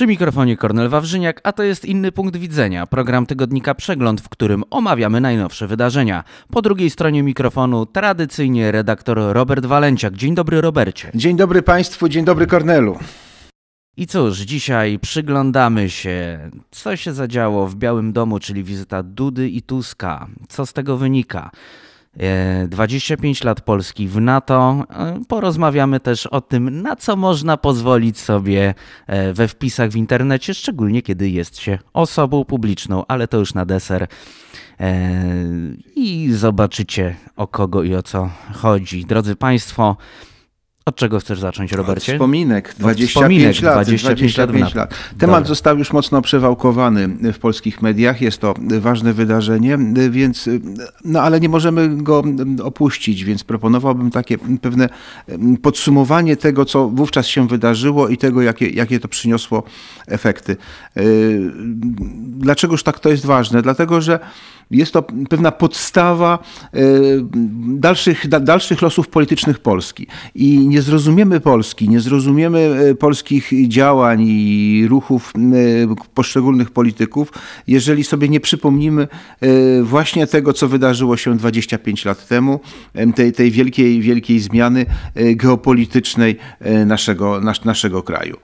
Przy mikrofonie Kornel Wawrzyniak, a to jest Inny Punkt Widzenia, program tygodnika Przegląd, w którym omawiamy najnowsze wydarzenia. Po drugiej stronie mikrofonu tradycyjnie redaktor Robert Walenciak. Dzień dobry Robercie. Dzień dobry Państwu, dzień dobry Kornelu. I cóż, dzisiaj przyglądamy się, co się zadziało w Białym Domu, czyli wizyta Dudy i Tuska. Co z tego wynika? 25 e, lat Polski w NATO. E, porozmawiamy też o tym, na co można pozwolić sobie e, we wpisach w internecie, szczególnie kiedy jest się osobą publiczną, ale to już na deser. I zobaczycie o kogo i o co chodzi. Drodzy Państwo, od czego chcesz zacząć, Robercie? Od wspominek. 25 wspominek, lat. 25, 25 lat. Temat Dobra. został już mocno przewałkowany w polskich mediach. Jest to ważne wydarzenie, więc, no ale nie możemy go opuścić, więc proponowałbym takie pewne mm, podsumowanie tego, co wówczas się wydarzyło i tego, jakie, jakie to przyniosło efekty. Y, dlaczegoż tak to jest ważne? Dlatego, że jest to pewna podstawa e, dalszych, dalszych losów politycznych Polski. I nie zrozumiemy Polski, nie zrozumiemy e, polskich działań i ruchów e, poszczególnych polityków, jeżeli sobie nie przypomnimy właśnie tego, co wydarzyło się 25 lat temu, tej, tej wielkiej, wielkiej zmiany geopolitycznej naszego, nas, naszego kraju.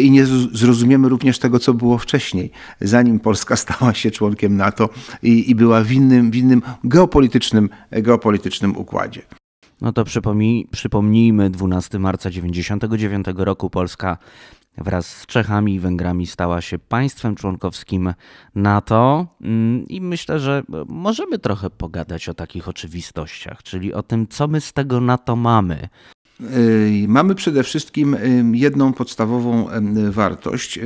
I nie zrozumiemy również tego, co było wcześniej, zanim Polska stała się członkiem NATO i, i była w innym, w innym geopolitycznym, geopolitycznym układzie. No to przypomnij, przypomnijmy, 12 marca 1999 roku Polska wraz z Czechami i Węgrami stała się państwem członkowskim NATO mm, i myślę, że możemy trochę pogadać o takich oczywistościach, czyli o tym, co my z tego NATO mamy mamy przede wszystkim jedną podstawową wartość y,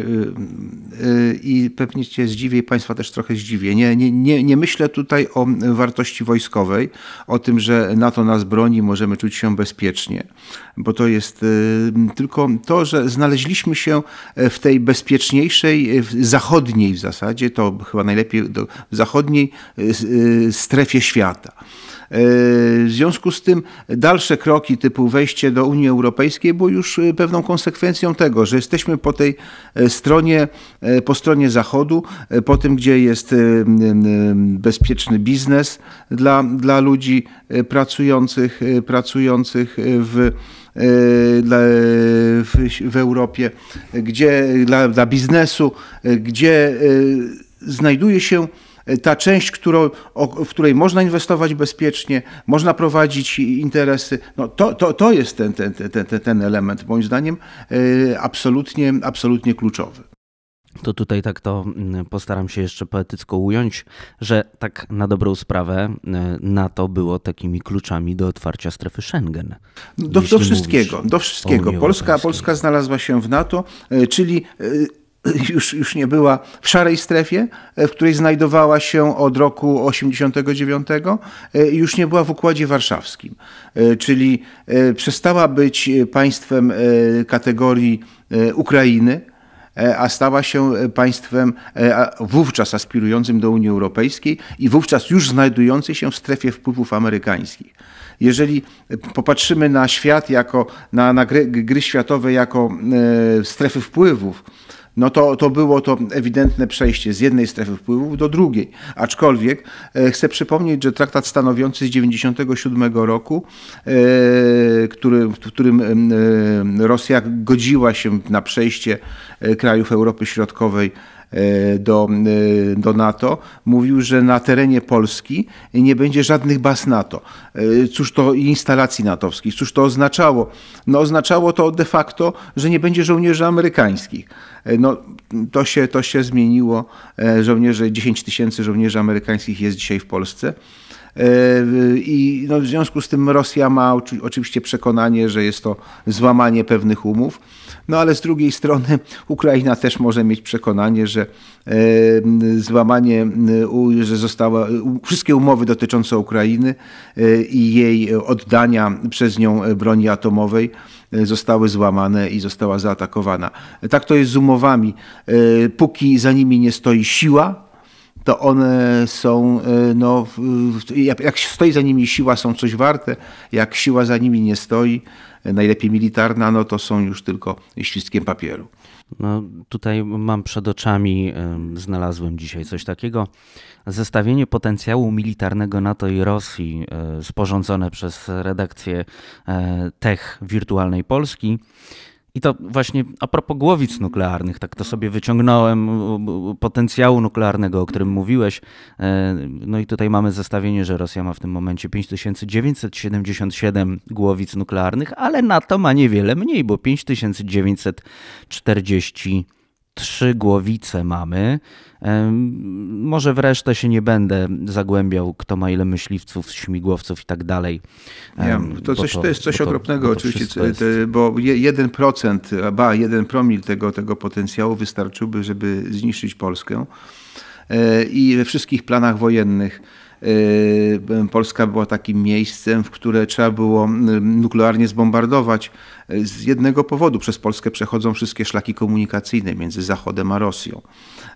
i pewnie cię zdziwię i Państwa też trochę zdziwię. Nie, nie, nie, nie myślę tutaj o wartości wojskowej, o tym, że NATO nas broni, możemy czuć się bezpiecznie, bo to jest tylko to, że znaleźliśmy się e, w tej bezpieczniejszej, e, zachodniej w zasadzie, to chyba najlepiej do zachodniej e, strefie świata. E, w związku z tym dalsze kroki typu wejście do Unii Europejskiej było już e, pewną konsekwencją tego, że jesteśmy po tej e, stronie, po stronie Zachodu, po tym, gdzie jest bezpieczny biznes dla, dla ludzi pracujących, pracujących w dla, w, w, Europie, gdzie dla, dla biznesu, gdzie znajduje się ta część, którą, w której można inwestować bezpiecznie, można prowadzić interesy, no to, to, to jest ten, ten, ten, ten element, moim zdaniem, e, absolutnie, absolutnie kluczowy. To tutaj tak to mm, postaram się jeszcze poetycko ująć, że tak na dobrą sprawę e, NATO było takimi kluczami do otwarcia strefy Schengen. Do, do wszystkiego, do wszystkiego. Polska, Polska znalazła się w NATO, e, czyli już, już nie była w szarej strefie, e, w której znajdowała się od roku 89, e, już nie była w Układzie Warszawskim, e, czyli przestała być państwem kategorii Ukrainy, a stała się państwem wówczas aspirującym do Unii Europejskiej i wówczas już znajdującym się w strefie wpływów amerykańskich. Jeżeli popatrzymy na świat jako na, na gry, gry światowe jako strefy wpływów, no to, to było to ewidentne przejście z jednej strefy wpływów do drugiej. Aczkolwiek e, chcę przypomnieć, że traktat stanowiący z 1997 roku, e, który, w którym e, Rosja godziła się na przejście krajów Europy Środkowej E, do, e, do NATO, mówił, że na terenie Polski nie będzie żadnych baz NATO. E, cóż to instalacji natowskich, cóż to oznaczało? No oznaczało to de facto, że nie będzie żołnierzy amerykańskich. No, to, się, to się zmieniło. Żołnierze, 10 tysięcy żołnierzy amerykańskich jest dzisiaj w Polsce. I no, w związku z tym Rosja ma oczywiście przekonanie, że jest to złamanie pewnych umów. No ale z drugiej strony Ukraina też może mieć przekonanie, że e, złamanie, że została, wszystkie umowy dotyczące Ukrainy e, i jej oddania przez nią broni atomowej e, zostały złamane i została zaatakowana. Tak to jest z umowami. Póki za nimi nie stoi siła, to one są, no, jak, jak stoi za nimi siła, są coś warte. Jak siła za nimi nie stoi, najlepiej militarna, no to są już tylko świstkiem papieru. No, tutaj mam przed oczami, znalazłem dzisiaj coś takiego. Zestawienie potencjału militarnego NATO i Rosji e, sporządzone przez redakcję e, Tech Wirtualnej Polski i to właśnie a propos głowic nuklearnych, tak to sobie wyciągnąłem, potencjału nuklearnego, o którym mówiłeś. E, no i tutaj mamy zestawienie, że Rosja ma w tym momencie 5977 głowic nuklearnych, ale NATO ma niewiele mniej, bo 5943 głowice mamy. Może w resztę się nie będę zagłębiał, kto ma ile myśliwców, śmigłowców i tak dalej. to, coś, to, to jest coś to, okropnego, oczywiście, jest... bo 1%, ba, 1 promil tego, tego potencjału wystarczyłby, żeby zniszczyć Polskę. E, I we wszystkich planach wojennych Y, Polska była takim miejscem, w które trzeba było y, nuklearnie zbombardować. Y, z jednego powodu przez Polskę przechodzą wszystkie szlaki komunikacyjne między Zachodem a Rosją.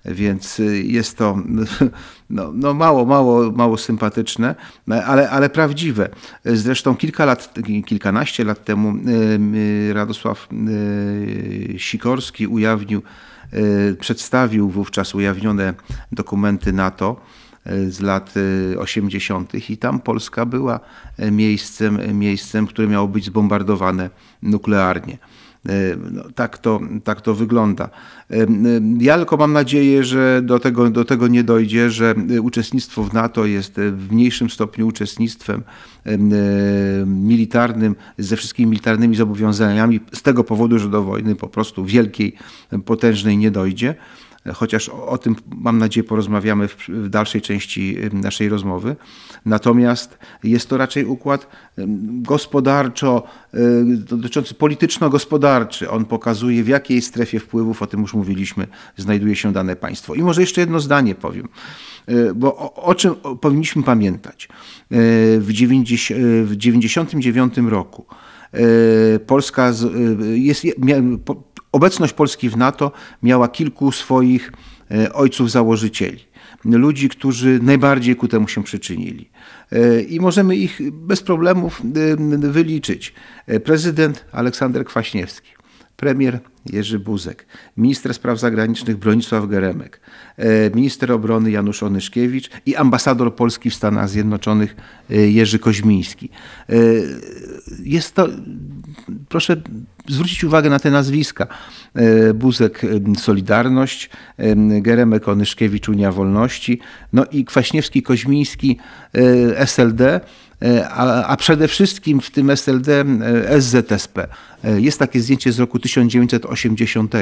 Więc jest to no, no mało, mało, mało sympatyczne, ale, ale prawdziwe. Zresztą kilka lat, kilkanaście lat temu Radosław Sikorski ujawnił, przedstawił wówczas ujawnione dokumenty NATO E, z lat 80. E, i tam Polska była e, miejscem, miejscem, które miało być zbombardowane nuklearnie. No, tak, to, tak to wygląda. Ja tylko mam nadzieję, że do tego, do tego nie dojdzie, że uczestnictwo w NATO jest w mniejszym stopniu uczestnictwem militarnym, ze wszystkimi militarnymi zobowiązaniami, z tego powodu, że do wojny po prostu wielkiej, potężnej nie dojdzie chociaż o, tym mam nadzieję porozmawiamy w, w, dalszej części naszej rozmowy. Natomiast jest to raczej układ gospodarczo, e, dotyczący polityczno-gospodarczy. On pokazuje, w jakiej strefie wpływów, o tym już mówiliśmy, znajduje się dane państwo. I może jeszcze jedno zdanie powiem, e, bo o, o czym powinniśmy pamiętać. E, w 1999 roku Polska jest, Obecność Polski w NATO miała kilku swoich e, ojców założycieli, ludzi, którzy najbardziej ku temu się przyczynili. E, I możemy ich bez problemów e, wyliczyć. Prezydent Aleksander Kwaśniewski, premier Jerzy Buzek, minister spraw zagranicznych Bronisław Geremek, minister obrony Janusz Onyszkiewicz i ambasador Polski w Stanach Zjednoczonych Jerzy Koźmiński. Jest to, proszę zwrócić uwagę na te nazwiska. E, Buzek e, Solidarność, e, Geremek Onyszkiewicz Unia Wolności, no i Kwaśniewski-Koźmiński SLD. E, a, a przede wszystkim w tym SLD e, SZSP. E, jest takie zdjęcie z roku 1980.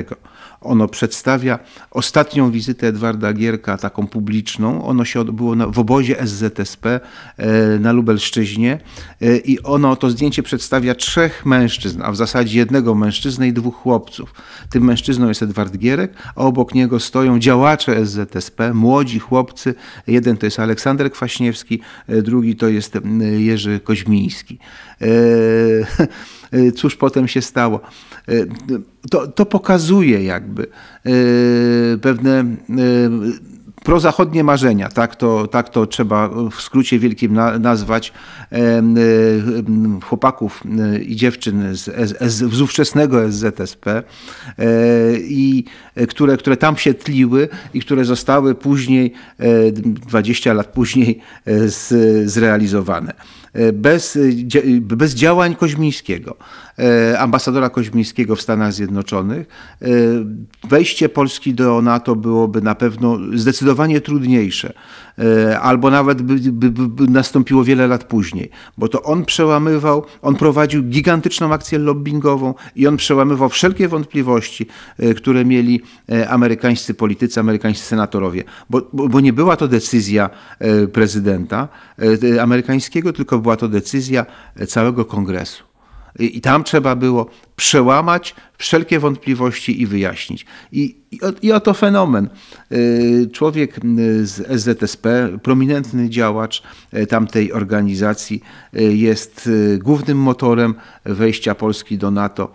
Ono przedstawia ostatnią wizytę Edwarda Gierka, taką publiczną. Ono się odbyło na, w obozie SZSP na Lubelszczyźnie i ono, to zdjęcie przedstawia trzech mężczyzn, a w zasadzie jednego mężczyznę i dwóch chłopców. Tym mężczyzną jest Edward Gierek, a obok niego stoją działacze SZSP, młodzi chłopcy. Jeden to jest Aleksander Kwaśniewski, drugi to jest Jerzy Koźmiński. E, e, cóż potem się stało? E, to, to pokazuje jakby pewne prozachodnie marzenia, tak to, tak to trzeba w skrócie wielkim na, nazwać chłopaków e, i dziewczyn z, z, z, ówczesnego SZSP, e, i, e, które, które tam się tliły i które zostały później, 20 lat później, z, zrealizowane. E, bez, e, e, bez działań Koźmińskiego, ambasadora Koźmińskiego w Stanach Zjednoczonych, wejście Polski do NATO byłoby na pewno zdecydowanie trudniejsze. E, albo nawet by, by, by nastąpiło wiele lat później, bo to on przełamywał, on prowadził gigantyczną akcję lobbyingową i on przełamywał wszelkie wątpliwości, e, które mieli e, amerykańscy politycy, amerykańscy senatorowie, bo, bo, bo nie była to decyzja prezydenta amerykańskiego, tylko była to decyzja całego kongresu i tam trzeba było przełamać wszelkie wątpliwości i wyjaśnić. I, i, i oto fenomen. Y, człowiek y, z SZSP, prominentny działacz y, tamtej organizacji, jest głównym motorem wejścia Polski do NATO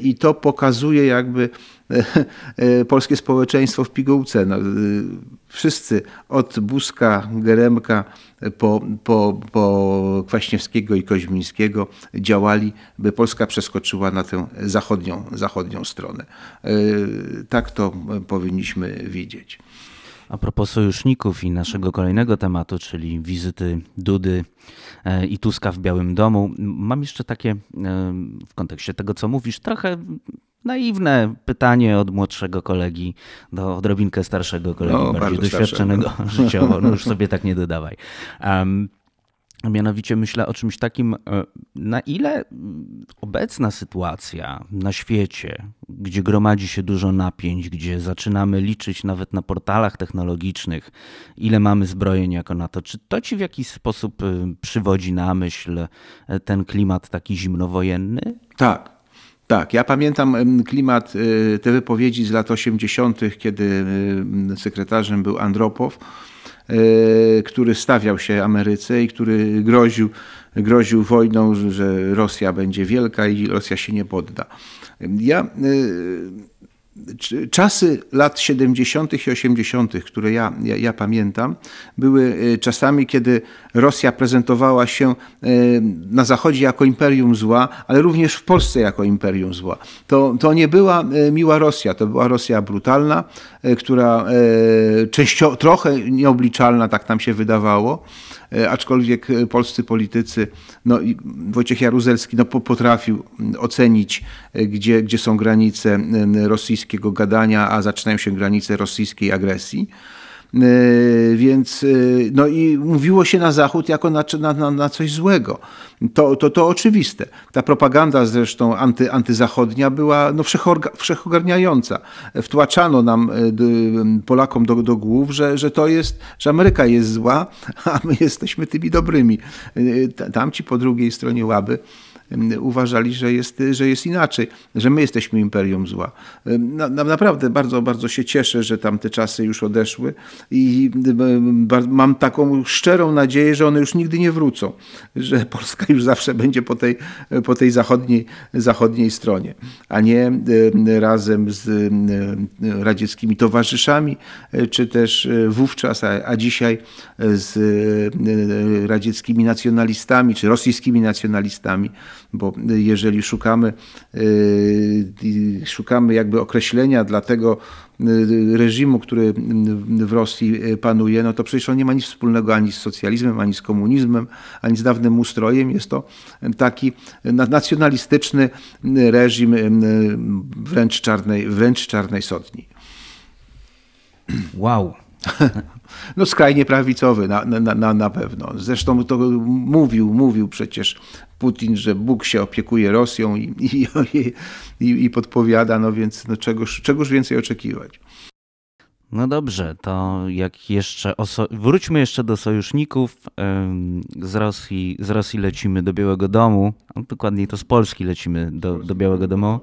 i to pokazuje jakby Y, polskie społeczeństwo w pigułce. No, y, wszyscy od Buzka, Geremka po, po, po Kwaśniewskiego i Koźmińskiego działali, by Polska przeskoczyła na tę zachodnią, zachodnią stronę. Y, tak to powinniśmy widzieć. A propos sojuszników i naszego kolejnego tematu, czyli wizyty Dudy e, i Tuska w Białym Domu, mam jeszcze takie e, w kontekście tego, co mówisz, trochę naiwne pytanie od młodszego kolegi do odrobinkę starszego kolegi, no, bardziej doświadczonego starszego. życiowo. No już sobie tak nie dodawaj. Um, Mianowicie myślę o czymś takim, e, na ile obecna sytuacja na świecie, gdzie gromadzi się dużo napięć, gdzie zaczynamy liczyć nawet na portalach technologicznych, ile mamy zbrojeń jako NATO, czy to ci w jakiś sposób e, przywodzi na myśl e, ten klimat taki zimnowojenny? Tak, tak, ja pamiętam klimat, te wypowiedzi z lat 80., kiedy sekretarzem był Andropow E, który stawiał się Ameryce i który groził, groził wojną, że Rosja będzie wielka i Rosja się nie podda. Ja e, Czasy lat 70. i 80., które ja, ja, ja, pamiętam, były e, czasami, kiedy Rosja prezentowała się e, na Zachodzie jako imperium zła, ale również w Polsce jako imperium zła. To, to nie była e, miła Rosja, to była Rosja brutalna, która częściowo, trochę nieobliczalna, tak nam się wydawało, E, aczkolwiek e, polscy politycy, no i Wojciech Jaruzelski no, potrafił mm, ocenić, e, gdzie, gdzie są granice rosyjskiego gadania, a zaczynają się granice rosyjskiej agresji. E, więc e, no i mówiło się na Zachód jako na, na, na coś złego. To, to, to oczywiste. Ta propaganda zresztą anty, antyzachodnia była no, wszechogarniająca. Wtłaczano nam, e, Polakom do, do głów, że, że to jest, że Ameryka jest zła, a my jesteśmy tymi dobrymi. Tamci po drugiej stronie łaby uważali, że jest, że jest inaczej, że my jesteśmy imperium zła. Na, na, naprawdę bardzo, bardzo się cieszę, że tam te czasy już odeszły i mam taką szczerą nadzieję, że one już nigdy nie wrócą, że Polska już zawsze będzie po tej, po tej zachodniej, zachodniej stronie, a nie razem z radzieckimi towarzyszami, e, czy też e, wówczas, a, a dzisiaj e, z radzieckimi nacjonalistami, czy rosyjskimi nacjonalistami bo jeżeli szukamy, y, szukamy jakby określenia dla tego y, reżimu, który w Rosji panuje, no to przecież on nie ma nic wspólnego ani z socjalizmem, ani z komunizmem, ani z dawnym ustrojem. Jest to taki nacjonalistyczny reżim y, wręcz czarnej, wręcz czarnej sotni. Wow. No skrajnie prawicowy na, na, na, na pewno. Zresztą to mówił, mówił przecież Putin, że Bóg się opiekuje Rosją i, i, i, i podpowiada, no więc no czegoż, czegoż więcej oczekiwać. No dobrze, to jak jeszcze wróćmy jeszcze do sojuszników. Z Rosji, z Rosji lecimy do Białego Domu, dokładniej to z Polski lecimy do, do Białego Domu.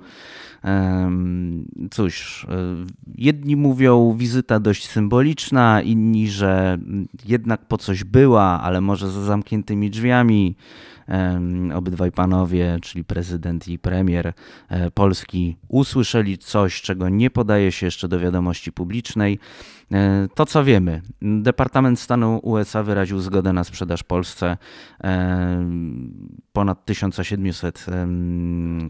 Cóż, e, jedni mówią wizyta dość symboliczna, inni, że jednak po coś była, ale może za zamkniętymi drzwiami. Obydwaj panowie, czyli prezydent i premier e, Polski, usłyszeli coś, czego nie podaje się jeszcze do wiadomości publicznej. E, to co wiemy, Departament Stanu USA wyraził zgodę na sprzedaż Polsce e, ponad 1700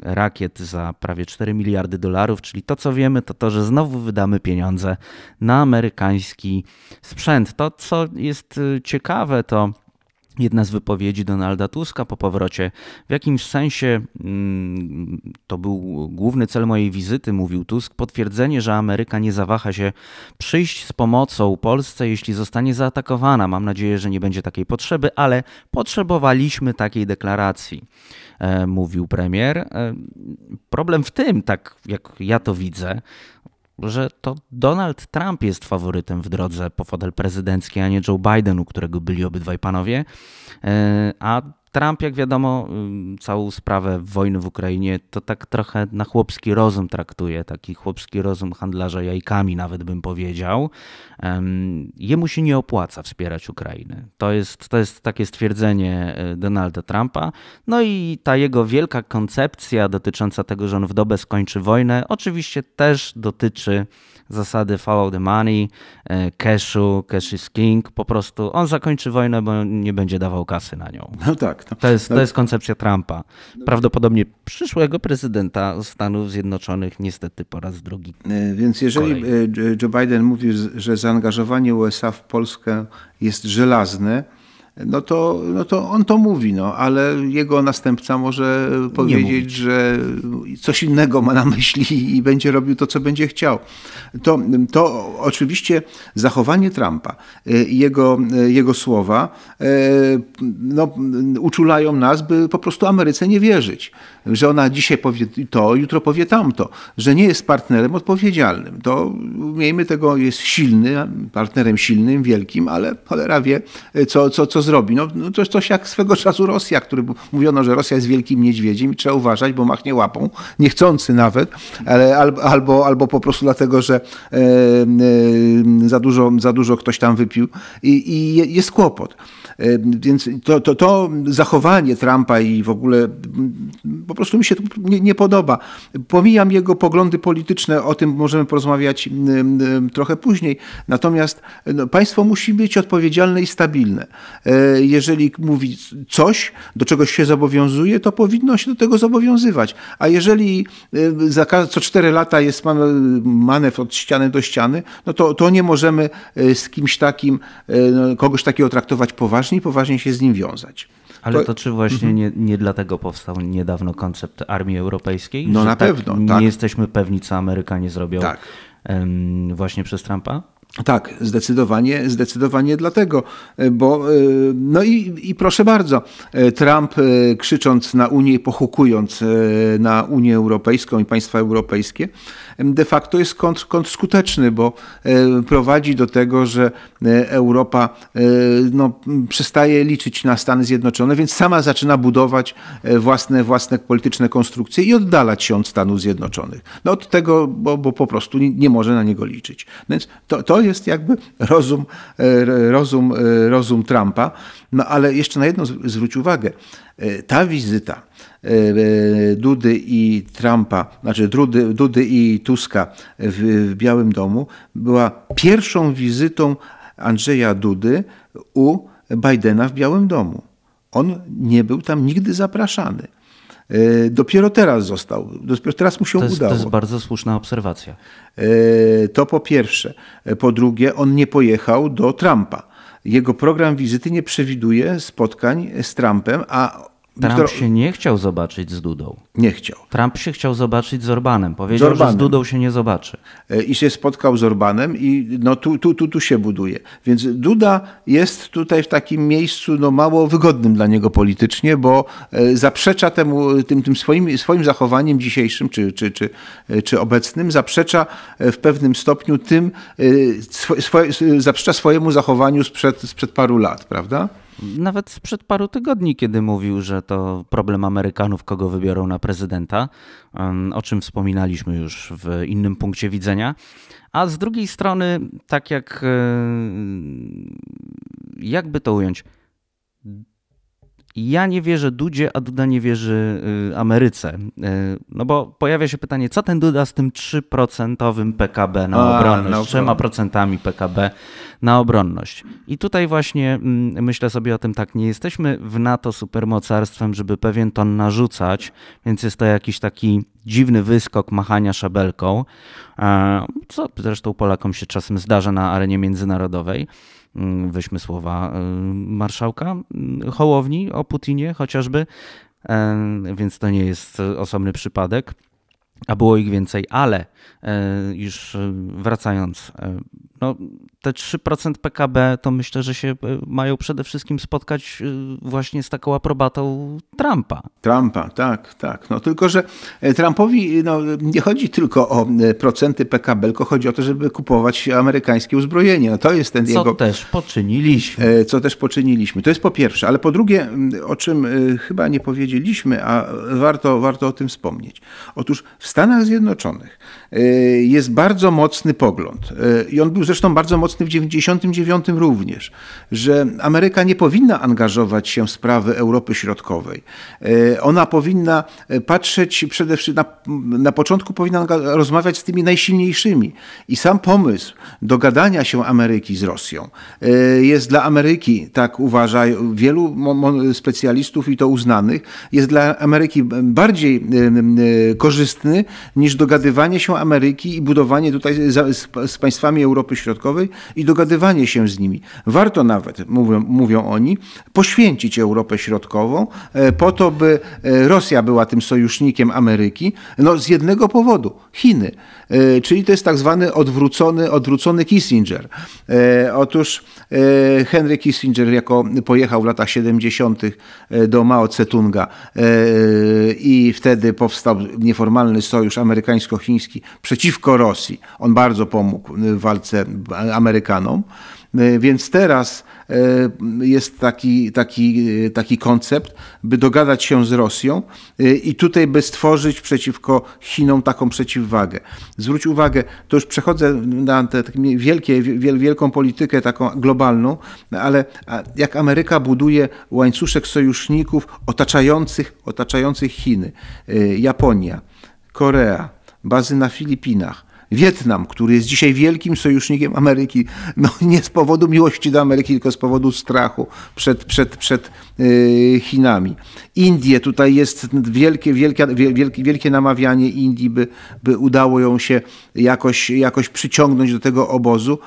rakiet za prawie 4 miliardy dolarów, czyli to co wiemy to to, że znowu wydamy pieniądze na amerykański sprzęt. To co jest e, ciekawe to Jedna z wypowiedzi Donalda Tuska po powrocie. W jakimś sensie mm, to był główny cel mojej wizyty, mówił Tusk, potwierdzenie, że Ameryka nie zawaha się przyjść z pomocą Polsce, jeśli zostanie zaatakowana. Mam nadzieję, że nie będzie takiej potrzeby, ale potrzebowaliśmy takiej deklaracji, e, mówił premier. E, problem w tym, tak jak ja to widzę, że to Donald Trump jest faworytem w drodze po fotel prezydencki, a nie Joe Biden, u którego byli obydwaj panowie, e, a Trump, jak wiadomo, całą sprawę wojny w Ukrainie to tak trochę na chłopski rozum traktuje, taki chłopski rozum handlarza jajkami, nawet bym powiedział. Jemu się nie opłaca wspierać Ukrainy. To jest, to jest takie stwierdzenie e, Donalda Trumpa. No i ta jego wielka koncepcja dotycząca tego, że on w dobę skończy wojnę, oczywiście też dotyczy zasady follow the money, e, cashu, cash is king, po prostu on zakończy wojnę, bo nie będzie dawał kasy na nią. No tak. No, to, jest, no, to jest koncepcja Trumpa. Prawdopodobnie przyszłego prezydenta Stanów Zjednoczonych niestety po raz drugi. E, więc jeżeli e, Joe Biden mówi, że zaangażowanie USA w Polskę jest żelazne, no to, no to on to mówi, no, ale jego następca może powiedzieć, że coś innego ma na myśli i będzie robił to, co będzie chciał. To, to oczywiście zachowanie Trumpa i e, jego, e, jego słowa e, no, uczulają nas, by po prostu Ameryce nie wierzyć, że ona dzisiaj powie to, jutro powie tamto, że nie jest partnerem odpowiedzialnym. To miejmy tego, jest silny, partnerem silnym, wielkim, ale cholera wie, co, co, co zrobi? No, no to jest coś jak swego czasu Rosja, który mówiono, że Rosja jest wielkim niedźwiedziem i trzeba uważać, bo machnie łapą, niechcący nawet, ale, albo, albo po prostu dlatego, że e, e, za, dużo, za dużo ktoś tam wypił i, i jest kłopot. E, więc to, to, to zachowanie Trumpa i w ogóle mm, po prostu mi się to nie, nie podoba. Pomijam jego poglądy polityczne, o tym możemy porozmawiać mm, mm, trochę później. Natomiast no, państwo musi być odpowiedzialne i stabilne. E, jeżeli mówi coś, do czegoś się zobowiązuje, to powinno się do tego zobowiązywać. A jeżeli e, co cztery lata jest manewr od ściany do ściany, no to, to nie możemy z kimś takim, no, kogoś takiego traktować poważnie zacznie poważnie się z nim wiązać. Ale to, to czy właśnie mhm. nie, nie, dlatego powstał niedawno koncept Armii Europejskiej? No na tak pewno. Tak, tak. Nie jesteśmy pewni, co Amerykanie zrobią tak. właśnie przez Trumpa? Tak, zdecydowanie, zdecydowanie dlatego, e, bo e, no i, i, proszę bardzo, e, Trump krzycząc na Unię, pochukując na Unię Europejską i państwa europejskie, de facto jest kontr, kontrskuteczny, bo e, prowadzi do tego, że e, Europa e, no, przestaje liczyć na Stany Zjednoczone, więc sama zaczyna budować własne, własne polityczne konstrukcje i oddalać się od Stanów Zjednoczonych. No od tego, bo, bo po prostu nie, nie, może na niego liczyć. Więc to, to jest jakby rozum, rozum, rozum Trumpa. No ale jeszcze na jedno zwróć uwagę. Ta wizyta E, Dudy i Trumpa, znaczy Dudy, Dudy i Tuska w, w Białym Domu była pierwszą wizytą Andrzeja Dudy u Bidena w Białym Domu. On nie był tam nigdy zapraszany. E, dopiero teraz został, dopiero teraz mu się to jest, udało. To jest bardzo słuszna obserwacja. E, to po pierwsze. Po drugie, on nie pojechał do Trumpa. Jego program wizyty nie przewiduje spotkań z Trumpem, a Trump się nie chciał zobaczyć z Dudą. Nie chciał. Trump się chciał zobaczyć z Orbanem. Powiedział, z Orbanem. że z Dudą się nie zobaczy. E, I się spotkał z Orbanem i no tu, tu, tu, tu się buduje. Więc Duda jest tutaj w takim miejscu no, mało wygodnym dla niego politycznie, bo e, zaprzecza temu, tym, tym swoim, swoim zachowaniem dzisiejszym czy, czy, czy, e, czy obecnym, zaprzecza w pewnym stopniu tym, swo, swo, zaprzecza swojemu zachowaniu sprzed, sprzed paru lat, prawda? Nawet sprzed paru tygodni, kiedy mówił, że to problem Amerykanów, kogo wybiorą na prezydenta, o czym wspominaliśmy już w innym punkcie widzenia. A z drugiej strony, tak jak. Jakby to ująć, ja nie wierzę Dudzie, a Duda nie wierzy y, Ameryce. Y, no bo pojawia się pytanie, co ten Duda z tym 3% PKB na a, obronność, z 3% PKB na obronność. I tutaj właśnie mm, myślę sobie o tym tak, nie jesteśmy w NATO supermocarstwem, żeby pewien ton narzucać, więc jest to jakiś taki dziwny wyskok machania szabelką, e, co zresztą Polakom się czasem zdarza na arenie międzynarodowej. Mm, weźmy słowa y, marszałka y, Hołowni o Putinie chociażby, e, więc to nie jest osobny przypadek a było ich więcej, ale e, już y, wracając, e, no, te 3% PKB to myślę, że się e, mają przede wszystkim spotkać e, właśnie z taką aprobatą Trumpa. Trumpa, tak, tak. No tylko, że e, Trumpowi no, nie chodzi tylko o procenty PKB, tylko chodzi o to, żeby kupować amerykańskie uzbrojenie. No, to jest ten co jego... Co też poczyniliśmy. Co też poczyniliśmy. To jest po pierwsze. Ale po drugie, o czym chyba nie powiedzieliśmy, a warto, warto o tym wspomnieć. Otóż w Stanach Zjednoczonych Y, jest bardzo mocny pogląd, y, i on był zresztą bardzo mocny w 1999 również, że Ameryka nie powinna angażować się w sprawy Europy Środkowej. Y, ona powinna patrzeć przede wszystkim, na, na początku powinna rozmawiać z tymi najsilniejszymi. I sam pomysł dogadania się Ameryki z Rosją jest dla Ameryki, tak uważa wielu specjalistów i to uznanych, jest dla Ameryki bardziej korzystny niż dogadywanie się Ameryki i budowanie tutaj z, z państwami Europy Środkowej i dogadywanie się z nimi. Warto nawet, mówią, mówią oni, poświęcić Europę Środkową e, po to, by e, Rosja była tym sojusznikiem Ameryki. No z jednego powodu Chiny, e, czyli to jest tak zwany odwrócony, odwrócony Kissinger. Otóż Henry Kissinger, jako pojechał w latach 70. do Mao Tse-tunga i wtedy powstał nieformalny sojusz amerykańsko-chiński przeciwko Rosji. On bardzo pomógł y, w walce y, Amerykanom. Y, więc teraz jest taki, taki, taki koncept, by dogadać się z Rosją i tutaj by stworzyć przeciwko Chinom taką przeciwwagę. Zwróć uwagę, to już przechodzę na tę tak wielką wielką politykę taką globalną, ale jak Ameryka buduje łańcuszek sojuszników otaczających, otaczających Chiny, Japonia, Korea, bazy na Filipinach. Wietnam, który jest dzisiaj wielkim sojusznikiem Ameryki, no nie z powodu miłości do Ameryki, tylko z powodu strachu przed, przed, przed y, Chinami. Indie, tutaj jest wielkie, wielkie, wielkie, wielkie namawianie Indii, by, by udało ją się jakoś, jakoś przyciągnąć do tego obozu.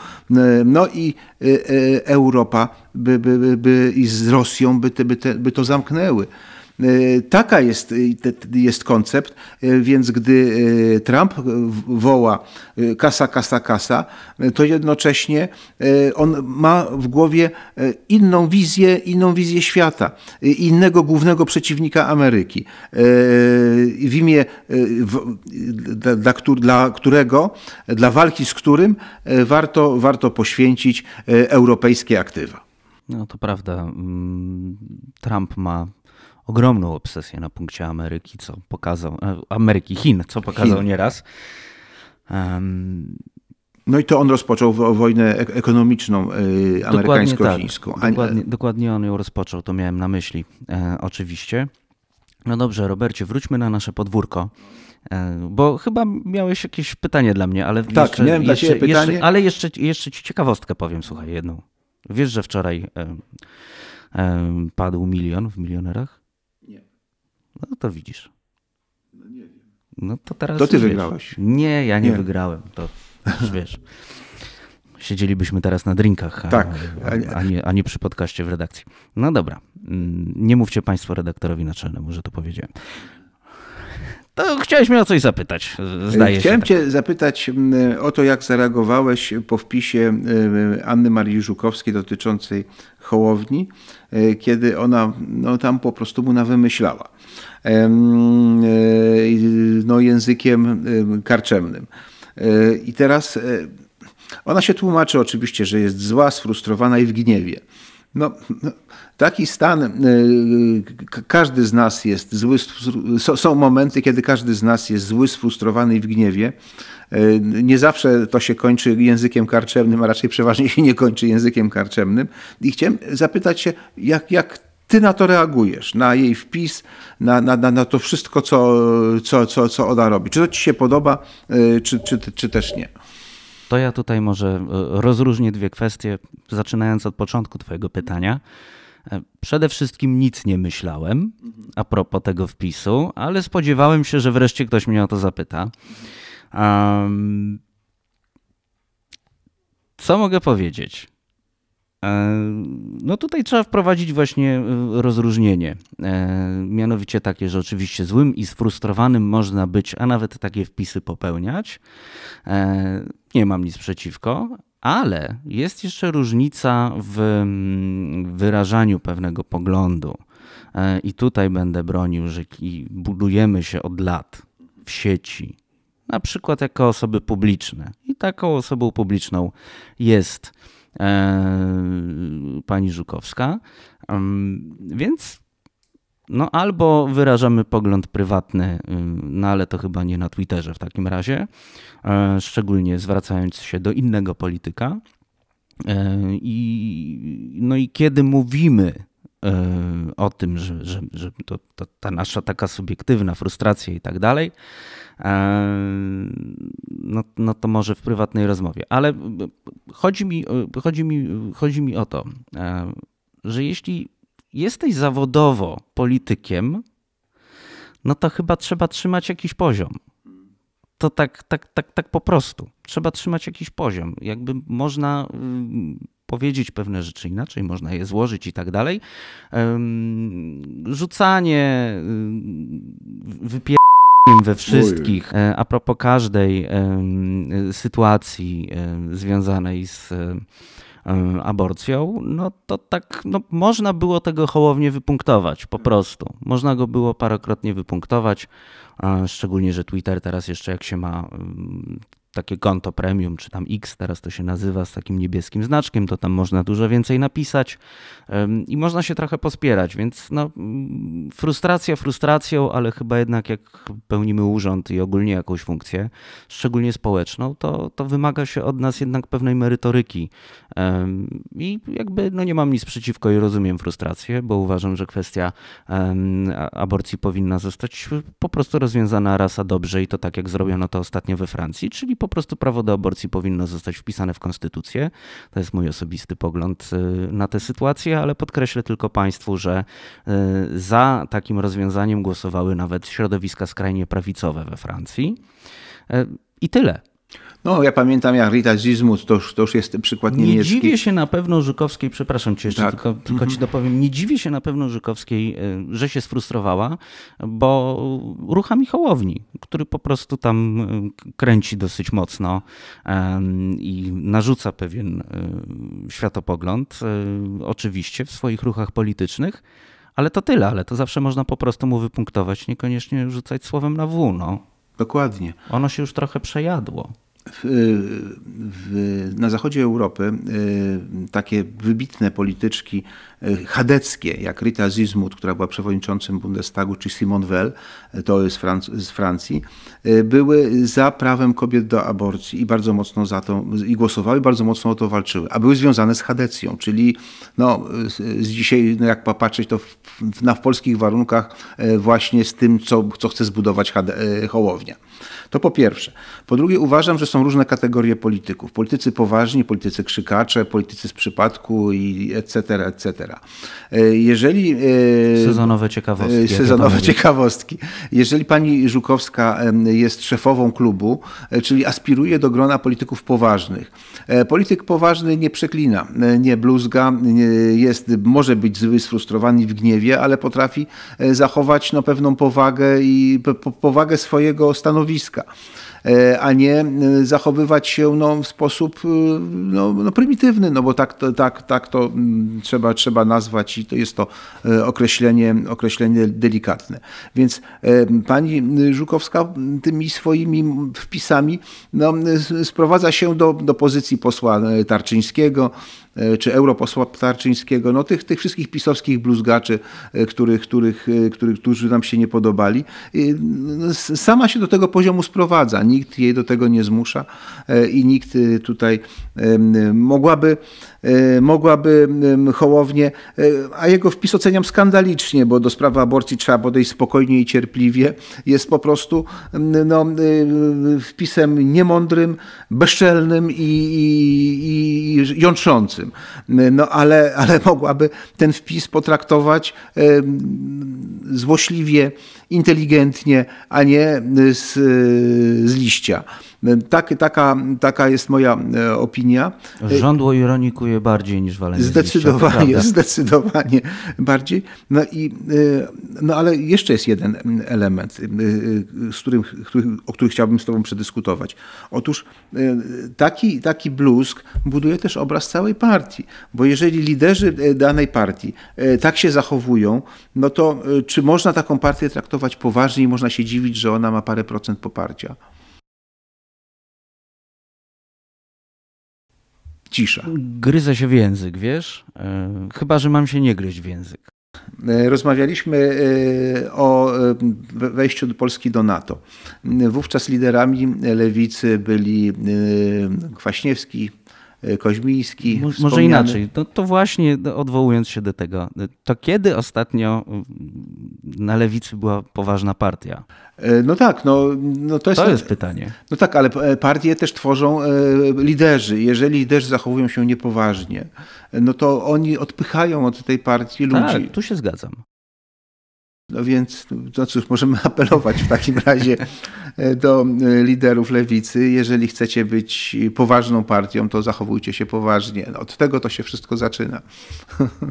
no i y, y, Europa by, by, by, by, i z Rosją by, te, by, te, by to zamknęły. E, taka jest, jest koncept, e, więc gdy e, Trump woła kasa, kasa, kasa, to jednocześnie on ma w głowie inną wizję, inną wizję świata, innego głównego przeciwnika Ameryki, w imię, dla, dla którego, dla walki z którym warto, warto poświęcić europejskie aktywa. No to prawda. Mm, Trump ma ogromną obsesję na punkcie Ameryki, co pokazał, e, Ameryki, Chin, co pokazał Chin. nieraz. Um, no i to on rozpoczął wojnę ekonomiczną y, amerykańsko-chińską. Tak. Dokładnie, dokładnie on ją rozpoczął, to miałem na myśli, e, oczywiście. No dobrze, Robercie, wróćmy na nasze podwórko. E, bo chyba miałeś jakieś pytanie dla mnie, ale tak, jeszcze, miałem dla jeszcze, pytanie. ale jeszcze, jeszcze ci ciekawostkę powiem, słuchaj, jedną. Wiesz, że wczoraj e, e, padł milion w milionerach? No to widzisz. No nie wiem. No to teraz. To ty wygrałeś. Nie, ja nie, nie. wygrałem. To już wiesz. Siedzielibyśmy teraz na drinkach, tak. a, a, nie, a nie przy podcaście w redakcji. No dobra. Mm, nie mówcie Państwo redaktorowi naczelnemu, że to powiedziałem. To chciałeś mnie o coś zapytać, zdaje Chciałem się, tak. cię zapytać mm, o to, jak zareagowałeś po wpisie y, y, Anny Marii Żukowskiej dotyczącej Hołowni, y, kiedy ona no, tam po prostu mu nawymyślała. E, no, językiem karczemnym. E, I teraz e, ona się tłumaczy oczywiście, że jest zła, sfrustrowana i w gniewie. No, no taki stan, każdy z nas jest zły, są momenty, kiedy każdy z nas jest zły, sfrustrowany i w gniewie. Nie zawsze to się kończy językiem karczemnym, a raczej przeważnie się nie kończy językiem karczemnym. I chciałem zapytać się, jak, jak ty na to reagujesz, na jej wpis, na, na, na, na to wszystko, co, co, co, co ona robi. Czy to ci się podoba, y, czy, czy, czy też nie? To ja tutaj może y, rozróżnię dwie kwestie, zaczynając od początku Twojego pytania. E, przede wszystkim nic nie myślałem mhm. a propos tego wpisu, ale spodziewałem się, że wreszcie ktoś mnie o to zapyta. Um, co mogę powiedzieć? E, no tutaj trzeba wprowadzić właśnie e, rozróżnienie. E, mianowicie takie, że oczywiście złym i sfrustrowanym można być, a nawet takie wpisy popełniać. Nie mam nic przeciwko, ale jest jeszcze różnica w mm, wyrażaniu pewnego poglądu. I tutaj będę bronił, że budujemy się od lat w sieci, na przykład jako osoby publiczne. I taką osobą publiczną jest E, pani Żukowska. Więc no albo wyrażamy pogląd prywatny, no ale to chyba nie na Twitterze w takim razie, e, szczególnie zwracając się do innego polityka. E, I, no i kiedy mówimy o tym, że, że, że to, to, ta nasza taka subiektywna frustracja i tak dalej, e, no, no to może w prywatnej rozmowie. Ale chodzi mi, chodzi mi, chodzi mi o to, e, że jeśli jesteś zawodowo politykiem, no to chyba trzeba trzymać jakiś poziom. To tak, tak, tak, tak po prostu. Trzeba trzymać jakiś poziom. Jakby można powiedzieć pewne rzeczy inaczej, można je złożyć i tak dalej. Rzucanie, y, wypieranie we wszystkich, e, a propos każdej sytuacji e, związanej z e, aborcją, no to tak no, można było tego hołownie wypunktować, po mm. prostu. Można go było parokrotnie wypunktować, szczególnie, że Twitter teraz jeszcze jak się ma takie konto premium, czy tam X teraz to się nazywa, z takim niebieskim znaczkiem, to tam można dużo więcej napisać i można się trochę pospierać, więc no, mm, frustracja frustracją, ale chyba jednak jak pełnimy urząd i ogólnie jakąś funkcję, szczególnie społeczną, to, to wymaga się od nas jednak pewnej merytoryki i jakby no, nie mam nic przeciwko i rozumiem frustrację, bo uważam, że kwestia aborcji powinna zostać po prostu rozwiązana raz a dobrze i to tak jak zrobiono to ostatnio we Francji, czyli po prostu prawo do aborcji powinno zostać wpisane w konstytucję. To jest mój osobisty pogląd y, na tę sytuację, ale podkreślę tylko Państwu, że y, za takim rozwiązaniem głosowały nawet środowiska skrajnie prawicowe we Francji. Y, I tyle. No, ja pamiętam jak Rita Zizmus, to, to już, jest przykład niemiecki. Nie dziwię się na pewno Żukowskiej, przepraszam cię jeszcze, tak. tylko, tylko mhm. ci dopowiem, nie dziwię się na pewno Żukowskiej, e, że się sfrustrowała, bo rucha Michałowni, który po prostu tam e, kręci dosyć mocno i narzuca pewien e, światopogląd, oczywiście w swoich ruchach politycznych, ale to tyle, ale to zawsze można po prostu mu wypunktować, niekoniecznie rzucać słowem na W. No. Dokładnie. Ono się już trochę przejadło w, y, w, na zachodzie Europy y, takie wybitne polityczki y, chadeckie, jak Rita Zizmut, która była przewodniczącym Bundestagu, czy Simone Weil, to jest Franc z Francji, były za prawem kobiet do aborcji i bardzo mocno za to, i głosowały, bardzo mocno o to walczyły, a były związane z chadecją, czyli no, z dzisiaj, no jak popatrzeć, to w, na, w polskich warunkach właśnie z tym, co, co chce zbudować Hołownia. To po pierwsze. Po drugie, uważam, że są różne kategorie polityków. Politycy poważni, politycy krzykacze, politycy z przypadku i etc., etc. E, jeżeli... E, sezonowe ciekawostki. E, sezonowe ciekawostki. Jeżeli pani Żukowska jest szefową klubu, czyli aspiruje do grona polityków poważnych. Polityk poważny nie przeklina, nie bluzga, jest, może być zły, sfrustrowany w gniewie, ale potrafi zachować no, pewną powagę i powagę swojego stanowiska. E, a nie e, zachowywać się no, w sposób e, no, no, prymitywny, no bo tak, tak, tak to mm, trzeba, trzeba nazwać i to jest to określenie, określenie delikatne. Więc pani Żukowska tymi swoimi wpisami no, sprowadza się do, do pozycji posła Tarczyńskiego, E, czy europosła Tarczyńskiego, no tych, tych wszystkich pisowskich bluzgaczy, e, których, których, e, których, którzy nam się nie podobali, no, sama się do tego poziomu sprowadza. Nikt jej do tego nie zmusza i nikt tutaj mogłaby Y, mogłaby Hołownię, y, a jego wpis oceniam skandalicznie, bo do sprawy aborcji trzeba podejść spokojnie i cierpliwie, jest po prostu no, y, wpisem niemądrym, bezczelnym i, i, i jątrzącym. No ale, ale mogłaby ten wpis potraktować złośliwie, inteligentnie, a nie y, z, y, z liścia. Tak, taka, taka jest moja e, opinia. Rządło ironikuje bardziej niż Walenie. Zdecydowanie, liścia, zdecydowanie bardziej. No i y, no ale jeszcze jest jeden element, z którym, który, o którym chciałbym z Tobą przedyskutować. Otóż taki, taki bluzk buduje też obraz całej partii, bo jeżeli liderzy e, danej partii e, tak się zachowują, no to czy można taką partię traktować? traktować poważnie i można się dziwić, że ona ma parę procent poparcia. Cisza. Gryzę się w język, wiesz? E, chyba, że mam się nie gryźć w język. E, rozmawialiśmy e, o wejściu do Polski do NATO. Wówczas liderami lewicy byli Kwaśniewski, Y, Koźmiński. Może wspomniany. inaczej, no to właśnie no, odwołując się do tego, y, to kiedy ostatnio y, na lewicy była poważna partia? E, no tak, no, no to, jest, to jest pytanie. No tak, ale e, partie też tworzą e, liderzy. Jeżeli liderzy zachowują się niepoważnie, no to oni odpychają od tej partii tak, ludzi. Tak, tu się zgadzam. No więc, no cóż, możemy apelować w takim razie e, do e, liderów lewicy. Jeżeli chcecie być poważną partią, to zachowujcie się poważnie. No, od tego to się wszystko zaczyna.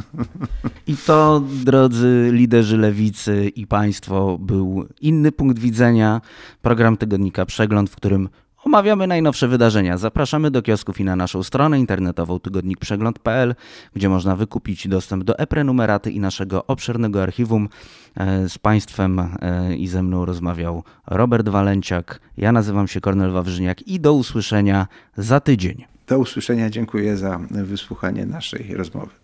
I to, drodzy liderzy lewicy i państwo, był inny punkt widzenia. Program Tygodnika Przegląd, w którym Omawiamy najnowsze wydarzenia. Zapraszamy do kiosków i na naszą stronę internetową tygodnikprzegląd.pl, gdzie można wykupić dostęp do e-prenumeraty i naszego obszernego archiwum. E, z Państwem e, i ze mną rozmawiał Robert Walenciak. Ja nazywam się Kornel Wawrzyniak i do usłyszenia za tydzień. Do usłyszenia. Dziękuję za wysłuchanie naszej rozmowy.